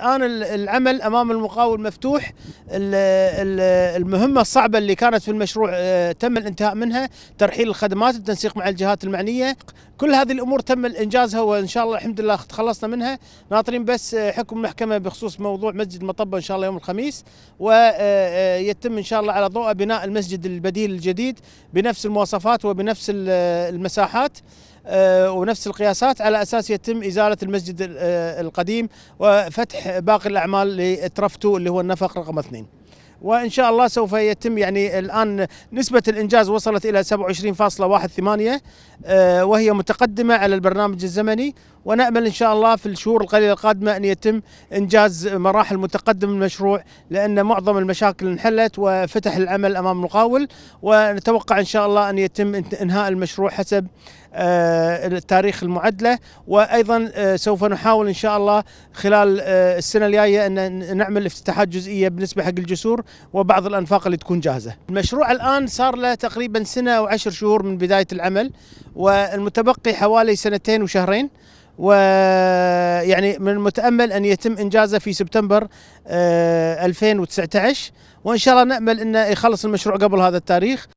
الان العمل امام المقاول مفتوح المهمه الصعبه اللي كانت في المشروع آه، تم الانتهاء منها ترحيل الخدمات التنسيق مع الجهات المعنيه كل هذه الامور تم انجازها وان شاء الله الحمد لله تخلصنا منها ناطرين بس آه، حكم محكمة بخصوص موضوع مسجد مطبه ان شاء الله يوم الخميس ويتم آه، ان شاء الله على ضوء بناء المسجد البديل الجديد بنفس المواصفات وبنفس المساحات آه، ونفس القياسات على اساس يتم ازاله المسجد آه، القديم وفتح باقي الاعمال لترفتو اللي هو النفق رقم اثنين. وان شاء الله سوف يتم يعني الان نسبه الانجاز وصلت الى 27.18 آه، وهي متقدمه على البرنامج الزمني ونامل ان شاء الله في الشهور القليله القادمه ان يتم انجاز مراحل متقدمه من المشروع لان معظم المشاكل انحلت وفتح العمل امام المقاول ونتوقع ان شاء الله ان يتم انهاء المشروع حسب آه، التاريخ المعدله وايضا آه، سوف نحاول ان شاء الله خلال آه، السنه الجايه ان نعمل افتتاحات جزئيه بالنسبه حق الجسور وبعض الانفاق اللي تكون جاهزه. المشروع الان صار له تقريبا سنه او عشر شهور من بدايه العمل والمتبقي حوالي سنتين وشهرين ويعني من المتامل ان يتم انجازه في سبتمبر 2019 آه، وان شاء الله نامل انه يخلص المشروع قبل هذا التاريخ